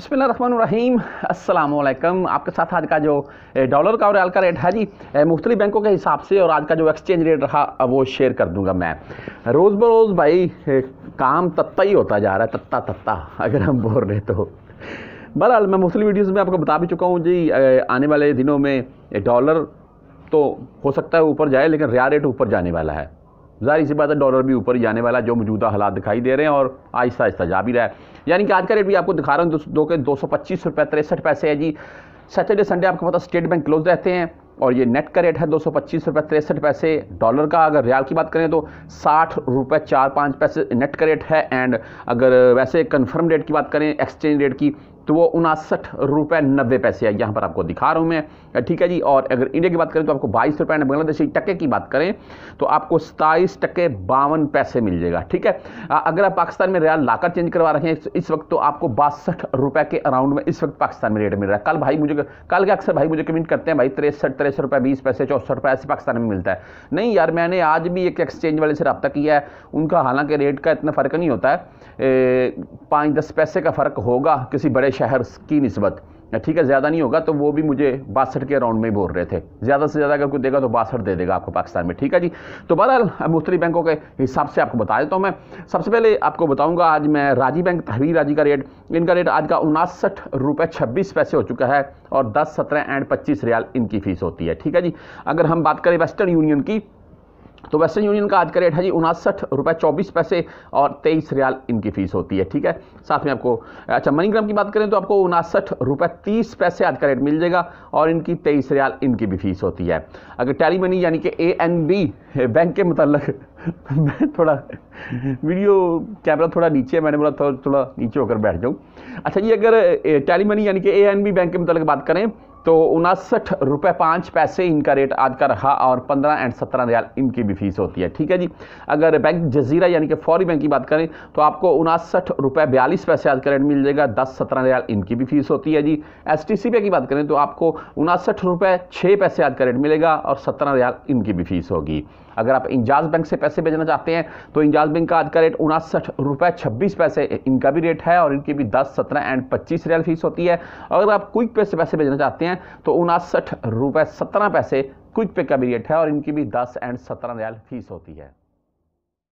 अस्सलाम वालेकुम आपके साथ आज का जो डॉलर का और रियाल का रेट है जी मुख्तलि बैंकों के हिसाब से और आज का जो एक्सचेंज रेट रहा वो शेयर कर दूंगा मैं रोज़ बरोज़ भाई काम तत्ता ही होता जा रहा है तत्ता तत्ता अगर हम बोल रहे तो बहरहाल मैं मुख्तलि वीडियोज़ में आपको बता भी चुका हूँ जी आने वाले दिनों में डॉलर तो हो सकता है ऊपर जाए लेकिन रिया रेट ऊपर जाने वाला है जाहिर सी बात है डॉलर भी ऊपर जाने वाला जो मौजूदा हालात दिखाई दे रहे हैं और आहिस्ता आहिस्ता जा भी रहा है यानी कि आज का रेट भी आपको दिखा रहा हूँ दो के दो सौ पच्चीस रुपये तिरसठ पैसे है जी सैटरडे संडे आपको पता स्टेट बैंक क्लोज रहते हैं और ये नेट का रेट है दो सौ पच्चीस रुपये तिरसठ पैसे डॉलर का अगर रियाल की बात करें तो साठ रुपये चार पाँच पैसे नेट का रेट है एंड अगर वैसे कन्फर्म रेट की बात करें एक्सचेंज रेट की तो वो उनासठ रुपये नब्बे पैसे है यहाँ पर आपको दिखा रहा हूँ मैं ठीक है जी और अगर इंडिया की बात करें तो आपको बाईस रुपये बांग्लादेशी टके की बात करें तो आपको सताईस टके बावन पैसे मिल जाएगा ठीक है अगर आप पाकिस्तान में रियाल लाकर चेंज करवा रहे हैं तो इस वक्त तो आपको बासठ रुपये के अराउंड में इस वक्त पाकिस्तान में रेट मिल रहा है कल भाई मुझे कल के अक्सर भाई मुझे कमेंट करते हैं भाई तिरसठ तिरसठ रुपये बीस पैसे चौसठ रुपये ऐसे पाकिस्तान में मिलता है नहीं यार मैंने आज भी एक एक्सचेंज वाले से रब्ता किया है उनका हालांकि रेट का इतना फ़र्क नहीं होता है पाँच दस पैसे का फ़र्क होगा किसी बड़े शहर की नस्बत ठीक है ज़्यादा नहीं होगा तो वो भी मुझे बासठ के अराउंड में बोल रहे थे ज़्यादा से ज़्यादा अगर कोई देगा तो बासठ दे देगा आपको पाकिस्तान में ठीक है जी तो बहरहाल मुख्तलि बैंकों के हिसाब से आपको बता देता हूँ मैं सबसे पहले आपको बताऊँगा आज मैं राजी बैंक तहरीर राजी का रेट इनका रेट आज का उनासठ रुपये छब्बीस पैसे हो चुका है और दस सत्रह एंड पच्चीस रियाल इनकी फ़ीस होती है ठीक है जी अगर हम बात करें वेस्टर्न यूनियन की तो वेस्टर्न यूनियन का आज का रेट है जी उनासठ रुपये चौबीस पैसे और तेईस रियाल इनकी फ़ीस होती है ठीक है साथ में आपको अच्छा मनीग्राम की बात करें तो आपको उनासठ रुपये तीस पैसे आज का रेट मिल जाएगा और इनकी तेईस रियाल इनकी भी फ़ीस होती है अगर टैली मनी यानी कि ए एन बी बैंक के मतलब मैं थोड़ा वीडियो कैमरा थोड़ा नीचे है मैंने बोला थोड़ा थोड़ा नीचे होकर बैठ जाऊँ अच्छा ये अगर टैली मनी यानी कि ए एन बी बैंक के मतलब बात करें तो उनासठ रुपये पाँच पैसे इनका रेट आज का रहा और पंद्रह एंड सत्रह रियाल इनकी भी फीस होती है ठीक है जी अगर बैंक जजीरा यानी कि फौरी बैंक की बात करें तो आपको उनासठ रुपये बयालीस पैसे आज का रेट मिल जाएगा दस सत्रह रियाल इनकी भी फीस होती है जी एस टी सी की बात करें तो आपको उनासठ रुपये छः पैसे आज का रेट मिलेगा और सत्रह रियाल इनकी भी फीस होगी अगर आप इंजाज बैंक से पैसे भेजना चाहते हैं तो इंजाज बैंक का आज का रेट उनासठ रुपये छब्बीस पैसे इनका भी रेट है और इनकी भी दस सत्रह एंड पच्चीस रियल फीस होती है अगर आप क्विक पे से पैसे भेजना चाहते हैं तो उनासठ रुपये सत्रह पैसे क्विक पे का भी रेट है और इनकी भी दस एंड सत्रह रियल फीस होती है